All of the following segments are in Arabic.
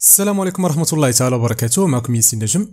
السلام عليكم ورحمة الله تعالى وبركاته معكم ياسين نجم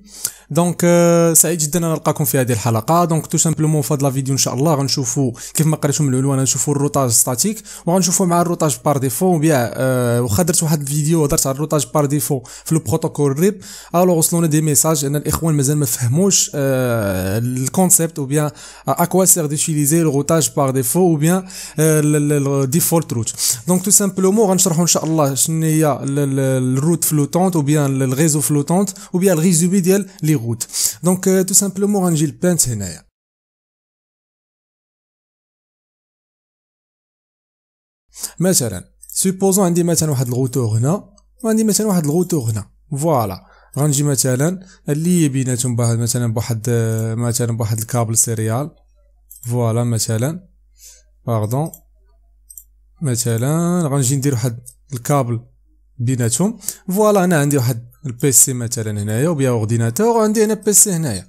دونك euh, سعيد جدا نلقاكم في هذه الحلقة دونك تو سامبلومون في هذا الفيديو ان شاء الله غنشوفوا كيف ما قريتو من العنوان غنشوفوا الروتاج ستاتيك وغنشوفوا مع الروتاج بار ديفو بيع آه واخا درت واحد الفيديو هضرت على الروتاج بار ديفو في لو بروتوكول ريب الوغ وصلونا دي ميساج ان الاخوان مازال ما فهموش آه الكونسيبت او بيان اكوا سير ديتيليزي الروتاج بار ديفو او بيان الديفولت روت دونك تو سامبلومون غنشرحوا ان شاء الله شنو هي الروت في flottante ou bien le réseau flottante ou bien le résumé ديال les routes donc euh, tout simplement غنجي للبانت هنايا مثلا سوبوزون عندي مثلا واحد الغوتور هنا وعندي مثلا واحد الغوتور هنا فوالا غنجي مثلا اللي بيناتهم بواحد مثلا بواحد مثلا بواحد الكابل سيريال فوالا مثلا باردون مثلا غنجي ندير واحد الكابل بيناتهم فوالا انا عندي واحد البيسي مثلا هنايا وبيا اورديناتور وعندي هنا بيسي هنايا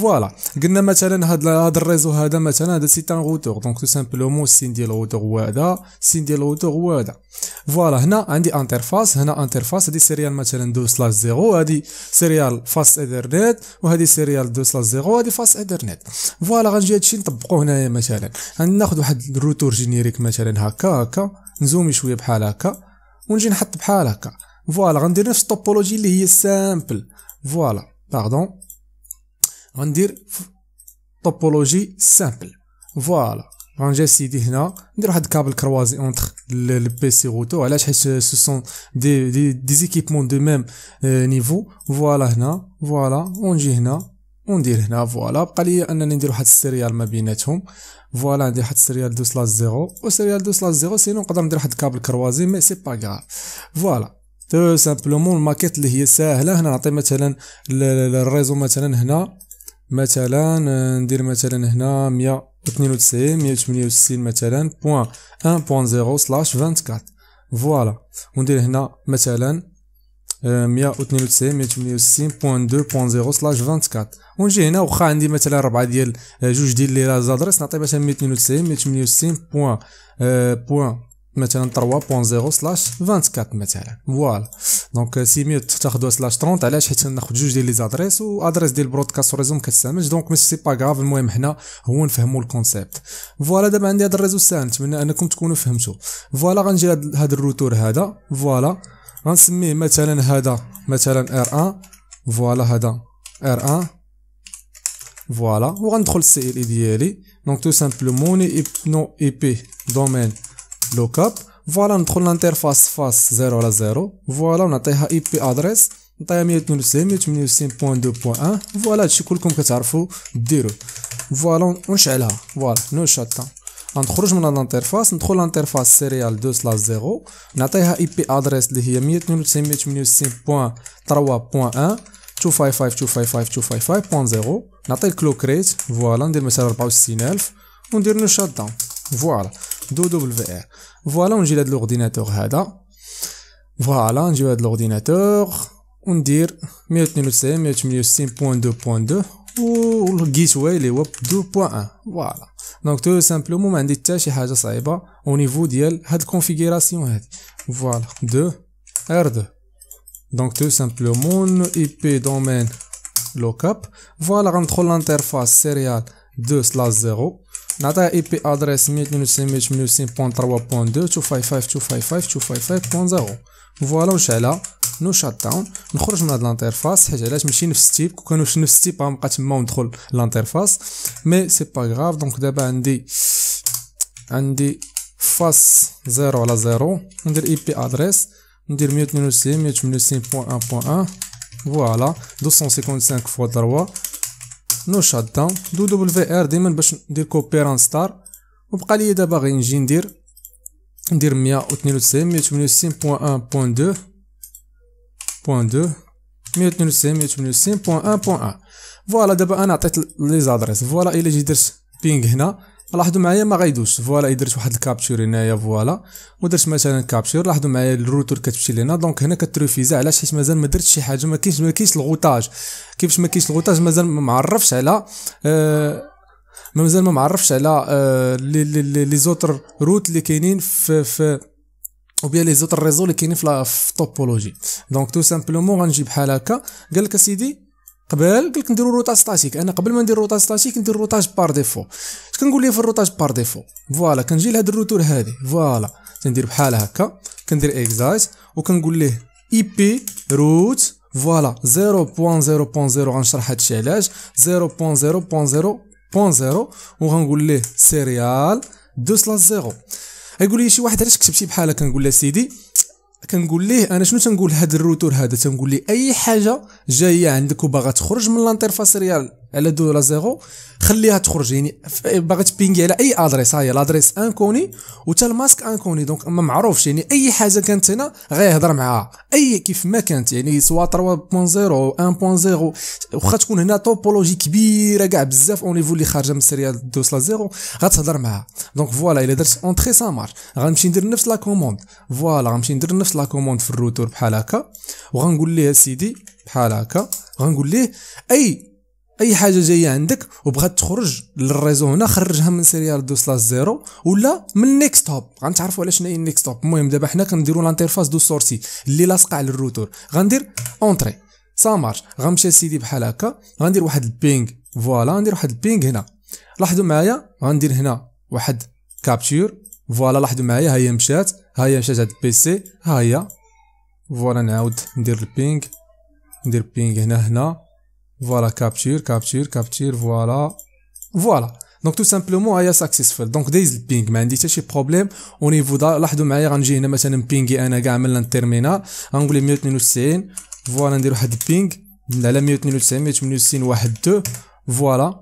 فوالا قلنا مثلا هاد هاد الريزو هذا مثلا هذا سيت ان روتور دونك تو سامبلومون السين ديال الروتور هو هذا السين ديال الروتور هو هذا فوالا هنا عندي انترفاس هنا انترفاس هادي سيريال مثلا دو سلاش زيرو هادي سيريال فاس ايثرنت وهادي سيريال دو سلاش زيرو هادي فاس ايثرنت فوالا غنجي هادشي نطبقو هنايا مثلا ناخد واحد الروتور جينيريك مثلا هكا هكا نزومي شويه بحال هكا ونجي نحط بحال هكا فوالا غندير نفس الطوبولوجي اللي هي سامبل فوالا باردون غندير طوبولوجي سامبل فوالا غنجي سيدي هنا ندير واحد كابل كروازي اونتخ البي سي روتو علاش حيت سو سون دي دي ديزيكيبمون دو ميم نيفو فوالا هنا فوالا ونجي هنا وندير هنا فوالا بقى لي انني ندير واحد السيريال ما بيناتهم فوالا ندير واحد السيريال 2 سلاش و وسيريال دو سلاس زيرو سينو نقدر ندير واحد كابل كروازي مي سي با غاف فوالا تو سامبلومون الماكيت اللي هي ساهله هنا نعطي مثلا الريزو مثلا هنا مثلا آه، ندير مثلا هنا 192 168 مثلا بوان 1.0 سلاش 24 فوالا وندير هنا مثلا 192.168.2.0 24 ونجي هنا واخا عندي مثلا 4 ديال آه، جوج ديال لي لازادريس نعطي مثلا 192 168 آه، مثلا 3.0 24 مثلا فوالا دونك آه، سي ميو تاخذوا سلاش 30 علاش حيت ناخذ جوج ديال لي زادريس وادريس ديال برودكاست وريزو ما كتستعملش دونك مي سي با غاف المهم حنا هو نفهموا الكونسيبت فوالا دابا عندي هذا الريزو ساهل نتمنى انكم تكونوا فهمتوا فوالا غنجي هذا الروتور هذا فوالا غنسميه مثلا هذا مثلا ار 1 فوالا هذا ار 1 فوالا وغندخل السي ال اي ديالي دونك تو سامبلومون نو اي بي دومين لوك اب فوالا ندخل لانترفاس فاس 0 على 0 فوالا ونعطيها اي بي ادريس نعطيها 192 168.2.1 فوالا هادشي كلكم كتعرفوا ديروا فوالا ونشعلها فوالا نو شاتا and the interface, the control l'interface serial 2-0-0, nataja ip address, the address of the machine, the machine's ip address, 2-5-2-5-2-5-0, nataja klokrej, voilà l'adresse de la machine, voilà l'adresse du gilet de l'ordinateur, voilà l'adresse de l'ordinateur, et dire, mille minutes, mille minutes, mille ولقيت والي هو 2.1 فوالا دونك تو سامبلومون ما عندي حتى شي حاجه صعيبه او نيفو ديال هاد الكونفيكيراسيون هادي فوالا دو ار دو دونك تو سامبلومون اي بي دومين لوكاب فوالا غندخل لانترفاس سيريال دو سلاس 0 نعطيها اي بي ادريس مية مية بوان بوان دو تو تو تو فاي فاي فاي بوان 255.255.255.0 فوالا ونشعلها نو شات داون نخرج من هاد لانتيرفاس حيت علاش ماشي نفس التيب كون كانوا نفس التيب غنبقى تما وندخل لانتيرفاس مي سي با غاف دونك دابا عندي عندي فاس زيرو على زيرو ندير اي بي ادريس ندير 192 168.1.1 فوالا 255 فوا 3 نو شات داون دو دوبل في ار ديما باش ندير كوبيران ستار وبقى لي دابا غير نجي ندير ندير 192 168.1.2 192.168.1.1 فوالا دابا انا عطيت لي زادريس فوالا الا جي درت بينغ هنا لاحظوا معايا ما غيدوش فوالا درت واحد الكابتشور هنايا فوالا ودرت مثلا كابتشور لاحظوا معايا الروتور كتمشي لهنا دونك هنا كتروفيزا علاش حيت مازال ما درتش شي حاجه ما كاينش ما كاينش الغوطاج كيفاش ما كاينش الغوطاج مازال ما معرفش على آه مازال ما معرفش على لي لي زوتر روت اللي كاينين في في ou bien لي autres ريزو اللي كاينين في الطوبولوجي دونك تو سامبلومون غنجي بحال هكا قال لك اسيدي قبل قلت نديرو روتا ستاتيك انا قبل ما ندير روتا ستاتيك ندير روتاج بار ديفو اش كنقول ليه في الروتاج بار ديفو فوالا كنجي لهاد الروتور هادي فوالا تندير بحال هكا كندير اكزايت وكنقول ليه اي بي روت فوالا 0.0.0 غنشرح هادشي علاش 0.0.0.0 وغنقول ليه سيريال دو سلاس 0 غيقول لي شي واحد علاش كتبتي بحال كنقول له سيدي كنقول ليه انا شنو تنقول هاد الروتور هذا تنقول ليه اي حاجه جايه عندك وباغا تخرج من لانترفاس ريال على دو ولا زيرو خليها تخرج يعني باغي تبينغي على اي ادريس ها هي لادريس انكوني وتا الماسك انكوني دونك ما معروفش يعني اي حاجه كانت هنا غيهضر معاها اي كيف ما كانت يعني سوا 3.0 1.0 واخا تكون هنا توبولوجي كبيره كاع بزاف اون نيفو اللي خارجه من السيريال 2 لا زيرو غتهضر معاها دونك فوالا الا درت اونتري سا مارش غنمشي ندير نفس لا كوموند فوالا غنمشي ندير نفس لا كوموند في الروتور بحال هكا وغنقول ليه سيدي بحال هكا غنقول ليه اي اي حاجه جايه عندك وبغات تخرج للريزو هنا خرجها من سيريال دو سلاش زيرو ولا من نيكست هوب غنتعرفوا على شنو هي النيكست هوب المهم دابا حنا كنديروا لانترفاس دو سورسي اللي لاصقه على الروتور غندير اونتري سا مارش غنمشي سيدي بحال هكا غندير واحد البينغ فوالا غندير واحد البينغ هنا لاحظوا معايا غندير هنا واحد كابتشور فوالا لاحظوا معايا هي مشات هي مشات هاد البيسي ها هي فوالا نعاود ندير البينغ ندير بينغ هنا هنا فوالا capture, capture, capture, فوالا فوالا دونك تو سامبلومون هي ساكسيسفل دونك دايز البينغ ما عندي حتى شي بروبليم او نيفو لاحظوا معايا غنجي هنا مثلا بينغي انا كاع من التيرمينال غنقول 192 فوالا ندير واحد البينغ على 192 168 واحد دو فوالا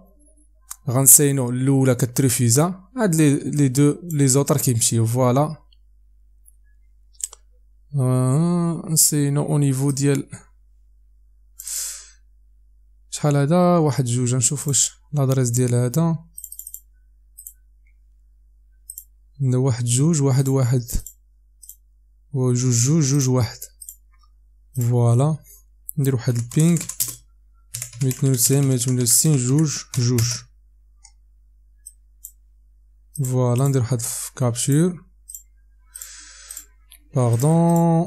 غنساينو الاولى كتريفيزا هاد لي لي دو لي زوطر كيمشيو فوالا آه نسينو او نيفو ديال شحال هذا واحد جوج نشوف واش لادريس ديال هذا واحد جوج واحد واحد وجوج جوج جوج واحد فوالا ندير واحد البينك ميتين وتسعين ميتين و وستين جوج جوج فوالا ندير واحد كابشور باغدون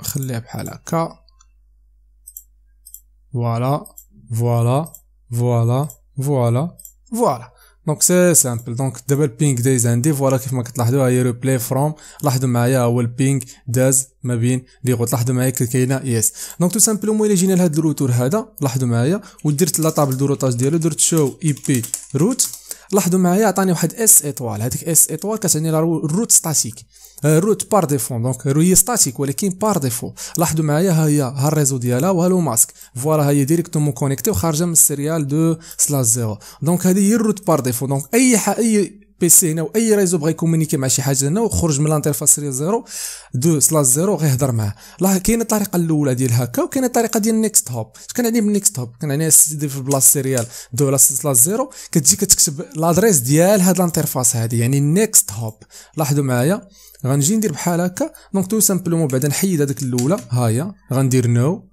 خليها بحال هكا Voilà, voilà, voilà, voilà, voilà. دونك سي سامبل دونك دابا البينغ دايز عندي فوالا كيف ما كتلاحظوا هي ريبلاي فروم لاحظوا معايا هو البينغ داز ما بين لي غوت لاحظوا معايا كاينه يس دونك تو سامبل مو الا جينا لهاد الروتور هذا لاحظوا معايا ودرت لا طابل دو روتاج ديالو درت شو اي بي روت لاحظوا معايا عطاني واحد اس ايطوال هذيك اس ايطوال كتعني روت ستاتيك روت بار ديفو دونك روي ستاتيك ولكن بار ديفو لاحظوا معايا ها هي ها الريزو ديالها وهالو ماسك فوالا ها هي ديريكتومون كونيكتي وخارجه من السيريال دو سلاش زيرو دونك هذه هي الروت بار ديفو دونك اي اي بي سي هنا واي ريزو بغى يكومونيكي مع شي حاجه هنا وخرج من الانترفاس ريال زيرو دو سلاس زيرو غيهضر معاه راه كاينه الطريقه الاولى ديال هكا وكاينه الطريقه ديال نيكست هوب اش كنعني بالنيكست هوب كنعني سيدي في بلاصه سيريال دو لا سلاش زيرو كتجي كتكتب لادريس ديال هاد الانترفاس هادي يعني نيكست هوب لاحظوا معايا غنجي ندير بحال هكا دونك تو سامبلومون بعدا نحيد هاديك الاولى هايا غندير نو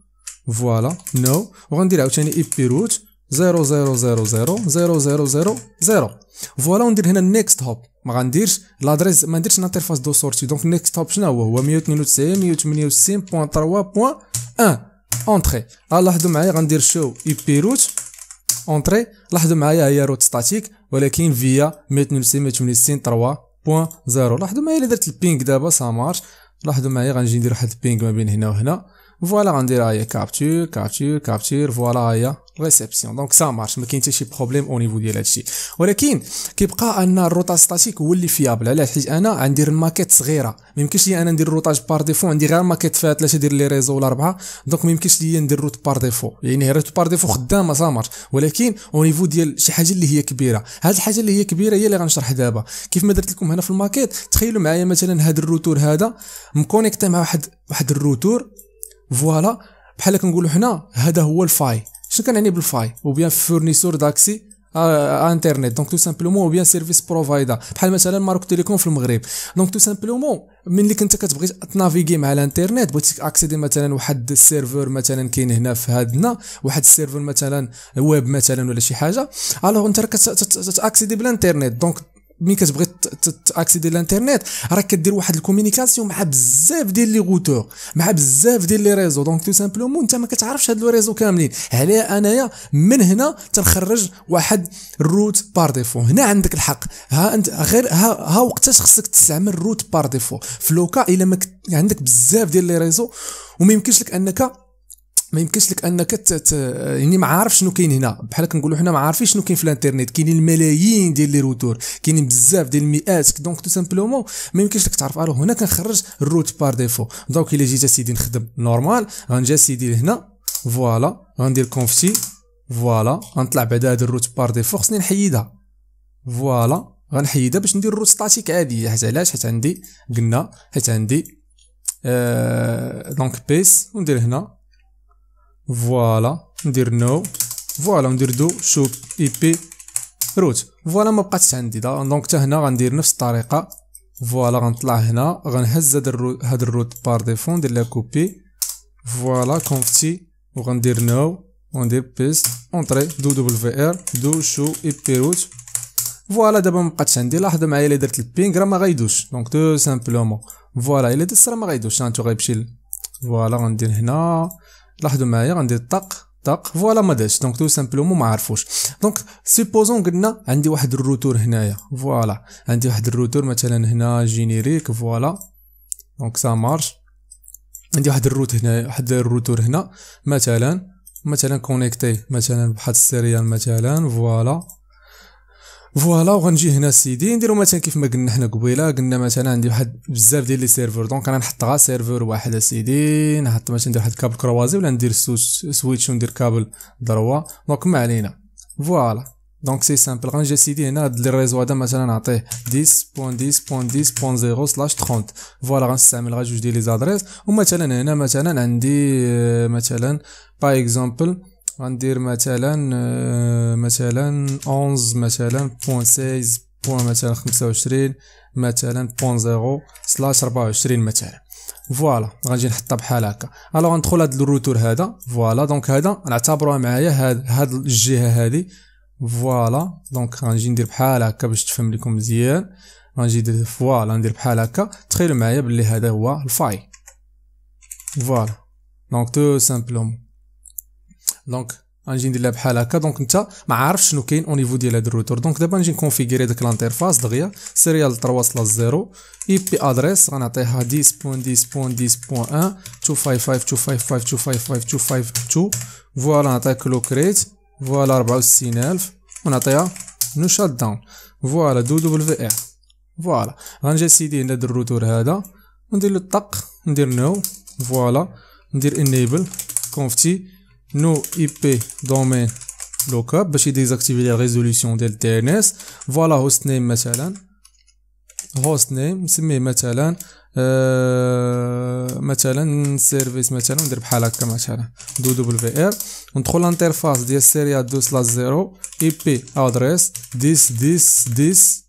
فوالا نو وغندير عاوتاني اي بي روت 0 فوالا وندير هنا النيكست هوب ما غنديرش لادريس ما نديرش انترفاس دو سورتي دونك نيكست هوب شنو هو 192 168.3.1 اونتري لاحظوا معايا غندير شو اي بي روت اونتري لاحظوا معايا هي روت ستاتيك ولكن فيا 192 3.0 لاحظوا معايا الا درت البينغ دابا سا مارش لاحظوا معايا غنجي ندير واحد البينغ ما بين هنا وهنا فوالا غندير هايا كابتور كابتور كابتور فوالا هايا ريسبسيون دونك سا مارش ما كاين حتى شي بروبليم او نيفو ديال هادشي ولكن كيبقى ان الروتا ستاتيك هو اللي فيابل علاش حيت انا غندير الماكيت صغيره ما يمكنش لي انا ندير الروتاج بار ديفو عندي غير ماكيت فيها ثلاثه ديال لي ريزو ولا اربعه دونك ما يمكنش لي ندير روت بار ديفو يعني هي روت بار ديفو خدامه سا مارش ولكن او نيفو ديال شي حاجه اللي هي كبيره هاد الحاجه اللي هي كبيره هي اللي غنشرح دابا كيف ما درت لكم هنا في الماكيت تخيلوا معايا مثلا هاد الروتور هذا مكونيكتي مع واحد واحد الروتور فوالا بحال كنقولوا حنا هذا هو الفاي شنو كنعني بالفاي او بيان فورنيسور داكسي انترنت دونك تو سامبلومون او بيان سيرفيس بروفايدر بحال مثلا ماروك تيليكوم في المغرب دونك تو سامبلومون ملي كنت كتبغي تنافيغي مع الانترنت بغيتي اكسيدي مثلا واحد السيرفر مثلا كاين هنا في هادنا واحد السيرفر مثلا ويب مثلا ولا شي حاجه الوغ انت كتاكسيدي بالانترنت دونك مين كتبغي تاكسيدي الانترنيت راك كدير واحد الكومينيكاسيون مع بزاف ديال لي غوتور مع بزاف ديال لي ريزو دونك تو سامبلومون انت ما كتعرفش هاد لو ريزو كاملين عليها انايا من هنا تنخرج واحد الروت بار ديفو هنا عندك الحق ها انت غير ها, ها وقتاش خصك تستعمل روت بار ديفو في لوكا الا ما عندك بزاف ديال لي ريزو وما يمكنش لك انك ما يمكنش لك انك تت... يعني ما عارف شنو كاين هنا بحال كنقولوا حنا ما عارفين شنو كاين في الانترنت كاينين الملايين ديال لي روتور كاينين بزاف ديال المئات دونك تو سامبلومون ما يمكنش لك تعرف الو هنا كنخرج الروت بار ديفو دونك الا جيت اسيدي نخدم نورمال غنجي اسيدي لهنا فوالا غندير كونفتي فوالا غنطلع بعدا هاد الروت بار ديفو خصني نحيدها فوالا غنحيدها باش ندير الروت ستاتيك عادي حيت علاش حيت عندي قلنا حيت عندي آه... دونك بيس وندير هنا فوالا ندير نو فوالا ندير دو شو اي بي روت فوالا ما بقاتش عندي دونك حتى هنا غندير نفس الطريقه فوالا غنطلع هنا غنهز هاد الروت هاد الروت بار ديفون ندير لها كوبي فوالا كونفتي وغندير نو وندير بيست اونطري دو دوبل في ار دو شو اي بي روت فوالا دابا ما بقاتش عندي لاحظوا معايا الا درت البينغ راه ما غيدوش دونك تو سامبلومون فوالا الا درت راه ما غيدوش هانتو غيمشي فوالا غندير هنا لاحظوا معايا غندير طق طق فوالا ما داش دونك تو سامبلومون ما عرفوش دونك سيبوزون قلنا عندي واحد الروتور هنايا فوالا عندي واحد الروتور مثلا هنا جينيريك فوالا دونك سا مارش عندي واحد الروت هنا واحد الروتور هنا مثلا مثلا كونيكتي مثلا بواحد السيريال مثلا فوالا فوالا وغنجي هنا سيدي نديرو مثلا كيف ما قلنا حنا قبيله قلنا مثلا عندي واحد بزاف ديال لي سيرفور دونك انا نحط غا سيرفور واحد اسيدي نحط مثلا ندير واحد كابل كروازي ولا ندير سويتش وندير كابل دروا دونك ما علينا فوالا دونك سي سامبل غنجي سيدي هنا هاد لي ريزو هذا مثلا نعطيه 10.10.10.0 سلاش 30 فوالا غنستعمل غا جوج ديال لي زادريس ومثلا هنا مثلا عندي مثلا باي اكزومبل غندير مثلا آه، مثلا 11 مثلا بوان 16 بوان مثلا 25 مثلا بوان 0 سلاش 24 مثلا فوالا غنجي نحطها بحال هكا الوغ غندخل هاد الروتور هذا فوالا دونك هذا نعتبروها معايا هاد هاد الجهه هادي فوالا دونك غنجي ندير بحال هكا باش تفهم لكم مزيان غنجي ندير فوالا ندير بحال هكا تخيلوا معايا بلي هذا هو الفاي فوالا دونك تو سامبلومون دونك غنجي ندير لها بحال هكا دونك انت ما عارفش شنو كاين او نيفو ديال هاد الروتور دونك دابا نجي نكونفيكيري داك لانترفاس دغيا سيريال 3.0 اي بي ادريس غنعطيها 10.10.10.1 فوالا نعطيها كلو كريت فوالا 64000 ونعطيها نو شات داون فوالا دو دبل في ار فوالا غنجي سيدي هنا هاد الروتور هذا وندير له الطق ندير نو فوالا ندير انيبل كونفتي no IP, domaine local, je désactive la résolution de l'TNS. Voilà, hostname, hostname, c'est maître, euh, service, on dire service de WR l'interface de la série à IP, adresse, 10, 10, 10,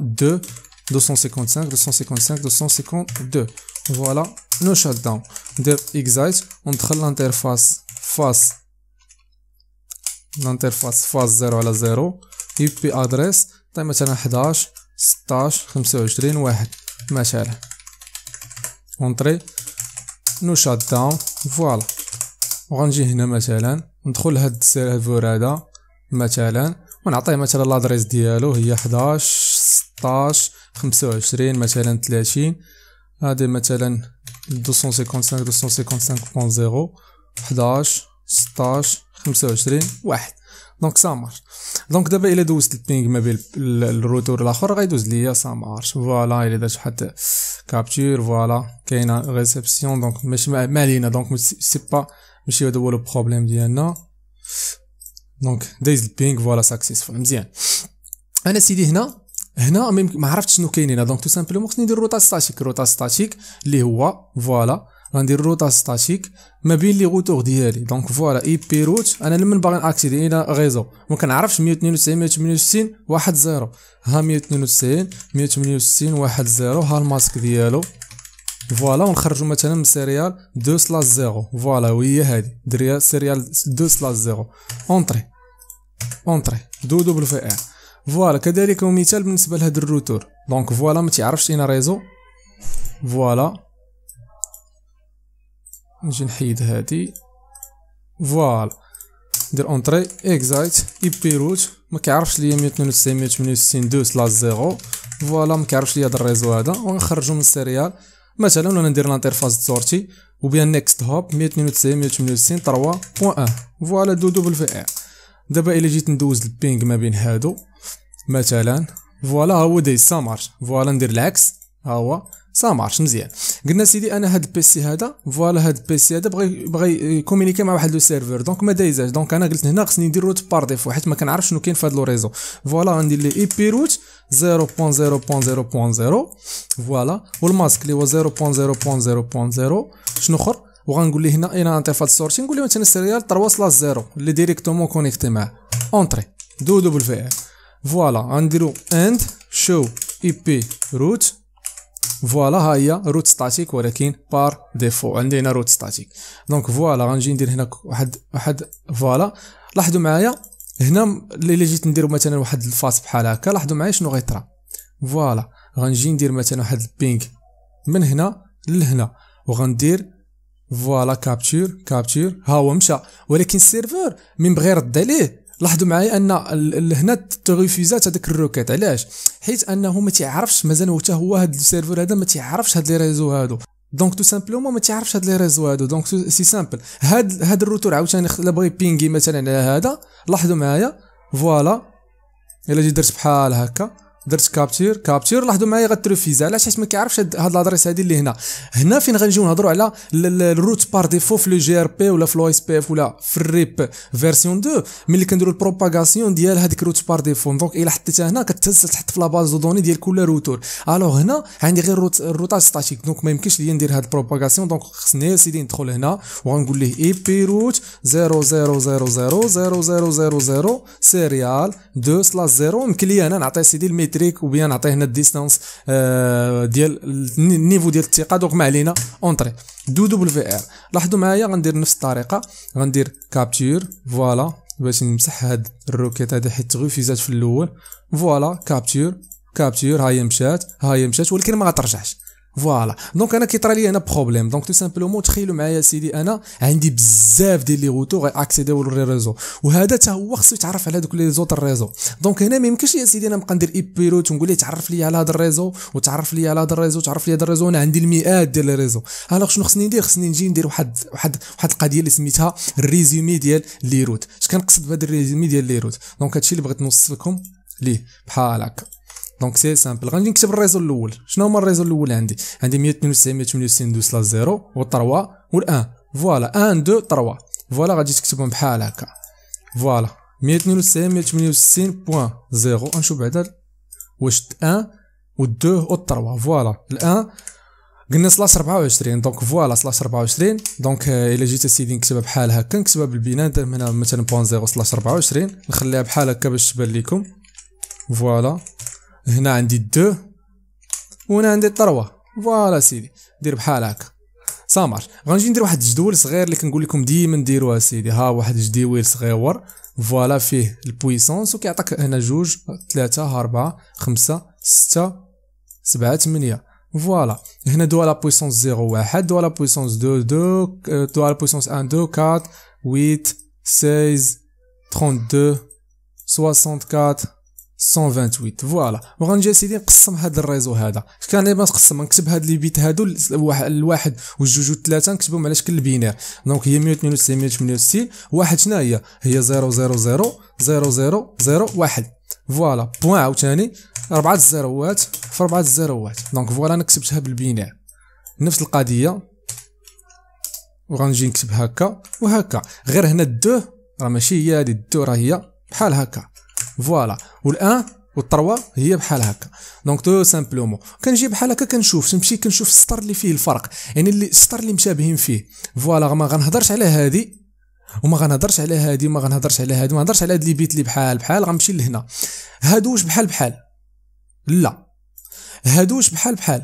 2. 255, 255, 252. Voilà nos shutdown. ندير exit وندخل l'interface face l'interface face 0 على 0 IP address طيب مثلا 11 16 25 واحد مثلا ونطري نو شات داون فوالا وغنجي هنا مثلا ندخل لهاد السيرفر هذا مثلا ونعطيه مثلا لادريس ديالو هي 11 16 25 مثلا 30 هادي مثلا 255 255.0 11 16 25 واحد دونك سا مارش دونك دابا الا دوزت البينغ ما بين الروتور الاخر غيدوز ليا سا مارش فوالا الا درت واحد كابتور فوالا كاينه ريسبسيون دونك ماشي ما علينا دونك سي با ماشي هذا هو لو بروبليم ديالنا دونك دايز البينغ فوالا ساكسيسفول مزيان انا سيدي هنا هنا ما عرفتش شنو كاين هنا دونك تو سامبلومون خصني ندير روتا ستاتيك روتا ستاتيك اللي هو فوالا غندير روتا ستاتيك ما بين لي غوتور ديالي دونك فوالا اي بي روت انا لمن باغي ناكتيفي الى غيزو ما كنعرفش 192 168 واحد زيرو ها 192 168 واحد زيرو ها الماسك ديالو فوالا ونخرجو مثلا من سيريال دو سلاس زيرو فوالا وهي هادي دريا سيريال دو سلاس زيرو اونطري اونطري دو دوبل في ار إيه. فوالا كذلك مثال بالنسبه لهذا الروتور دونك فوالا ما تعرفش اين ريزو فوالا نجي نحيد هذه فوالا ندير اونتري اكزايت اي بي روت ما كيعرفش ليا 192 168 2 سلاش 0 فوالا ما كيعرفش ليا هذا الريزو هذا ونخرجو من السيريال مثلا ولا ندير لانترفاس التورتي وبيان نيكست هوب 192 168 3.1 فوالا دو دوزو في ار دابا الى جيت ندوز البينغ ما بين هادو مثلا فوالا ها هو دايز سا مارش فوالا ندير العكس ها هو سا مارش مزيان قلنا سيدي انا هاد البيسي هذا فوالا هاد البيسي هذا بغى بغى كومونيكي مع واحد لو سيرفور دونك ما دايزاش دونك انا قلت هنا خصني ندير روت بار ديفو حيت ما كنعرفش شنو كاين في هاد لو ريزو فوالا غندير لي اي بي روت 0.0.0.0 فوالا والماسك اللي هو 0.0.0.0 شنو اخر وغنقول ليه هنا اين انترفاس سورتي نقول له مثلا سيريال 3 سلاس 0 اللي ديريكتومون كونيكتي معاه اونتري دو دوبل في فوالا غنديرو اند شو اي بي روت فوالا ها هي روت ستاتيك ولكن بار ديفو عندي هنا روت ستاتيك دونك فوالا غنجي ندير هنا واحد واحد فوالا لاحظوا معايا هنا اللي جيت ندير مثلا واحد الفاس بحال هكا لاحظوا معايا شنو غيطرا فوالا غنجي ندير مثلا واحد البينغ من هنا لهنا وغندير فوالا كابتور كابتور ها هو مشى ولكن السيرفور من بغير يرد عليه لاحظوا معايا ان هنا تغيفيزات هذاك الروكيت علاش حيت انه ما تيعرفش مازال حتى هو هذا السيرفر هذا ما تيعرفش هاد لي ريزو هادو دونك تو سامبلومون ما تيعرفش هاد لي ريزو هادو دونك سي سامبل هاد هاد الروتور عاوتاني الا بغى يبينغي مثلا على هذا لاحظوا معايا فوالا الا جيت درت بحال هكا درت كابتور كابتور لاحظوا معايا فيزا علاش حيت ما كيعرفش هاد الادريس هادي اللي هنا هنا فين غنجيو نهضروا على الروت بار ديفو في لو جي ار بي ولا في لو اس بي اف ولا في الريب فيرسيون 2 ملي كنديروا البروباغاسيون ديال هذيك روت بار ديفو دونك الا حطيتها هنا كتهز تحط في لا باز دو دوني ديال كل روتور الوغ هنا عندي غير روت الروتاج ستاتيك دونك ما يمكنش ليا ندير هاد البروباغاسيون دونك خصني يا سيدي ندخل هنا وغنقول ليه اي بي روت 00000000 سيريال 2 سلاس 0 يمكن ليا انا نعطي سيدي تريك وبيان نعطيه هنا الديستانس ديال النيفو ديال الثقه دونك ما علينا دو دوبل في ار لاحظوا معايا غندير نفس الطريقه غندير كابتور فوالا باش نمسح هاد الروكيت هذا حيت غوفيزات في الاول فوالا كابتور كابتور هاي مشات هاي مشات ولكن ما غترجعش فوالا دونك انا كيطرى لي انا بروبليم دونك تو سامبلومون تخيلوا معايا سيدي انا عندي بزاف ديال لي غوتو غياكسيديو لي ريزو وهذا حتى هو خصو يتعرف على دوك لي زوت ريزو دونك هنا ما يمكنش يا سيدي انا نبقى ندير اي بيروت ونقول ليه تعرف لي على هذا الريزو وتعرف لي على هذا الريزو تعرف لي هذا الريزو انا عندي المئات ديال لي ريزو الوغ شنو خصني ندير خصني نجي ندير واحد واحد واحد القضيه اللي سميتها الريزومي ديال لي روت اش كنقصد بهذا الريزومي ديال لي روت دونك هادشي اللي بغيت نوصل لكم ليه بحال هكا دونك سي سامبل غادي نكتب الريزو الاول شنو هما الريزو الاول عندي عندي 192 198 دوس لا 0 و3 وال1 فوالا 1 2 3 فوالا غادي تكتبهم بحال هكا فوالا 192 168.0 نشوف بعدا واش 1 و 2 و 3 فوالا ال1 قلنا سلاش 24 دونك فوالا سلاش 24 دونك الا جيت اسيدي نكتبها بحال هكا نكتبها بالبناء هنا مثلا بوان 0 سلاش 24 نخليها بحال هكا باش تبان لكم فوالا هنا عندي دو وهنا عندي طروا فوالا سيدي دير بحال هكا سامر غنجي ندير واحد الجدول صغير اللي كنقول لكم ديما نديروه سيدي ها واحد الجدول صغيور فوالا فيه البويسونس وكيعطيك هنا جوج ثلاثة أربعة خمسة ستة سبعة ثمانية فوالا هنا دو لا بويسونس زيرو واحد دو لا بويسونس دو دو دو لا بويسونس ان دو كات ويت سيز ترونت دو سواسونت كات 128 فوالا وغنجي سيدي نقسم هذا الريزو هذا كان دابا نقسم نكتب هاد لي بيت هادو الواحد والجوج والثلاثه نكتبهم على شكل بينير دونك هي 192 168 واحد شنو هي هي 0 0 0 0 0 0 1 فوالا بوان عاوتاني اربعه الزيروات في اربعه الزيروات دونك فوالا انا كتبتها بالبينير نفس القضيه وغنجي نكتب هكا وهكا غير هنا الدو راه ماشي هي هادي الدو راه هي بحال هكا فوالا والان والثروه هي بحال هكا دونك تو سامبلومون كنجي بحال هكا كنشوف نمشي كنشوف السطر اللي فيه الفرق يعني اللي السطر اللي مشابهين فيه فوالا ما غنهضرش على هذه وما غنهضرش على هذه وما غنهضرش على هذه ما غنهضرش على هاد لي بيت اللي بحال بحال غنمشي لهنا هادو واش بحال بحال لا هادو واش بحال بحال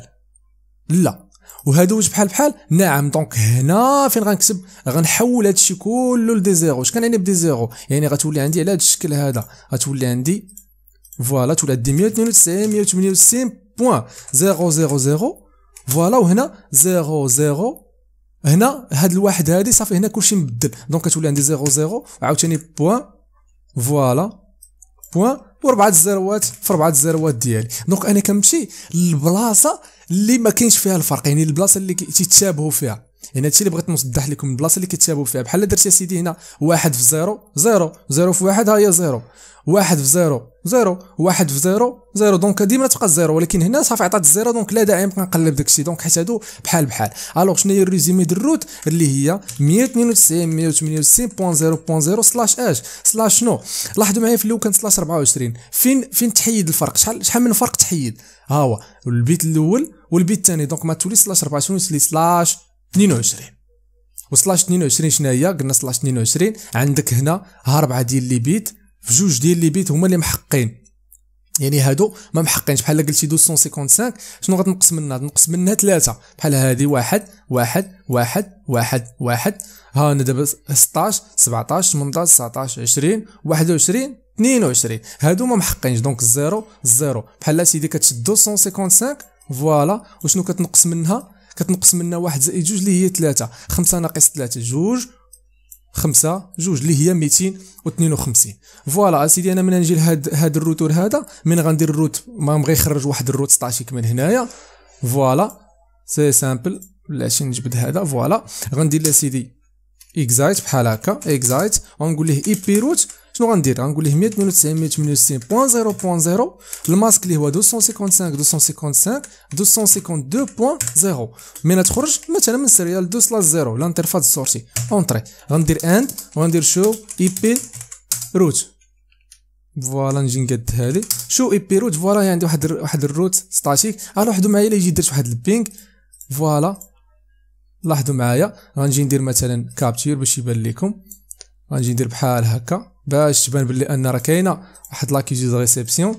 لا وهادوج بحال بحال نعم دونك هنا فين غنكسب غنحول هادشي كله لدي زيرو اش كنعني بدي زيرو يعني غتولي عندي على هاد الشكل هذا غتولي عندي فوالا تولي 192 198 بوان 000 فوالا وهنا 00 هنا هاد الواحد هادي صافي هنا كلشي مبدل دونك كتولي عندي 00 عاوتاني بوان فوالا بوان واربعه الزروات في اربعه الزروات ديالي دونك انا كنمشي للبلاصه اللي ما كاينش فيها الفرق يعني البلاصه اللي تيتشابهوا فيها يعني هادشي اللي بغيت نوضح لكم البلاصه اللي كيتشابهوا فيها بحال درت يا سيدي هنا واحد في زيرو زيرو زيرو في واحد ها هي زيرو واحد في زيرو زيرو واحد في زيرو زيرو دونك ديما تبقى زيرو ولكن هنا صافي عطات الزيرو دونك لا داعي نبقى نقلب داكشي دونك حيت هادو بحال بحال الوغ شنو هي الريزومي ديال الروت اللي هي 192 198.0.0 سلاش اش سلاش شنو لاحظوا معايا في الاول كانت سلاش 24 فين فين تحيد الفرق شحال شحال من فرق تحيد ها هو البيت الاول والبيت الثاني دونك ما تولي سلاش 24 تولي سلاش 22 وسلاش 22 شنو هي قلنا سلاش 22 عندك هنا ها 4 ديال لي بيت في جوج ديال لي بيت هما اللي محقين يعني هادو ما محقينش بحال قلتي 255 شنو غتنقص منها تنقص منها ثلاثه بحال هذه واحد واحد واحد واحد واحد ها انا دابا 16 17 18 19 20 21 22 هادو ما محقينش دونك الزيرو الزيرو بحال سيدي كتشد 255 فوالا وشنو كتنقص منها كتنقص منها واحد زائد جوج اللي هي ثلاثة خمسة ناقص ثلاثة جوج خمسة جوج اللي هي ميتين وخمسين فوالا اسيدي انا من نجي لهاد هاد الروتور هذا من غندير الروت ما بغى يخرج واحد الروت 16 من هنايا فوالا سي سامبل بلاتي نجبد هذا فوالا غندير لاسيدي اكزايت بحال هكا اكزايت ونقول ليه اي بي روت شنو غندير غنقول ليه 192 198 168.0.0 الماسك اللي هو 255 255 252.0 من تخرج مثلا من سيريال 2 سلاش 0 لانترفاس سورسي اونتري غندير اند وغندير شو اي بي روت فوالا نجي نقد هادي شو اي بي روت فوالا عندي واحد واحد الروت ستاتيك غنلاحظوا معايا الا يجي درت واحد البينغ فوالا لاحظوا معايا غنجي ندير مثلا كابتشير باش يبان لكم غنجي ندير بحال هكا باش تبان بلي ان راه كاينه واحد لاكيجي دو ريسيبسيون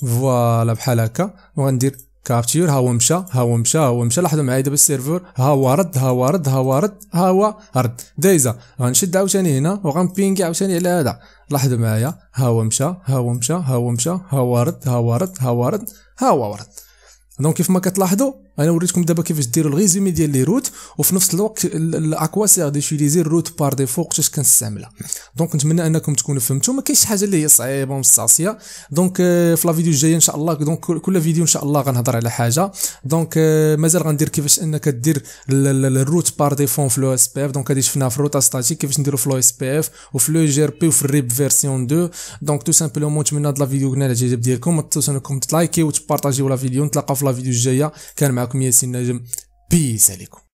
فوالا بحال هكا وغندير كابتيور ها هو مشى ها هو مشى ها هو مشى لاحظوا معايا دابا السيرفور ها هو رد ها هو رد ها هو رد ها هو رد دايزا غنشد عاوتاني هنا وغنبينغي عاوتاني على هذا لاحظوا معايا ها هو مشى ها هو مشى ها هو مشى ها هو رد ها هو رد ها هو رد ها هو رد دونك كيف ما كتلاحظوا انا وريتكم دابا كيفاش ديروا الغيزومي ديال لي روت وفي نفس الوقت الاكوا سيغ ديشيليزي الروت بار ديفو وقتاش كنستعملها دونك نتمنى انكم تكونوا فهمتوا ما كاينش حاجه اللي هي صعيبه ومستعصيه دونك euh, في لا فيديو الجايه ان شاء الله دونك كل فيديو ان شاء الله غنهضر على حاجه دونك euh, مازال غندير كيفاش انك دير الروت بار ديفو في لو اس بي اف دونك هذه شفناها في روتا ستاتيك كيفاش نديرو في لو اس بي اف وفي لو جي ار بي وفي الريب فيرسيون 2 دونك تو سامبلومون نتمنى هاد لا فيديو قلنا على الجذب ديالكم ما تنساوش انكم تلايكيو وتبارطاجيو لا فيديو نتلاقاو في لا فيديو الجايه كان معكم معكم ياسين نجم بيس عليكم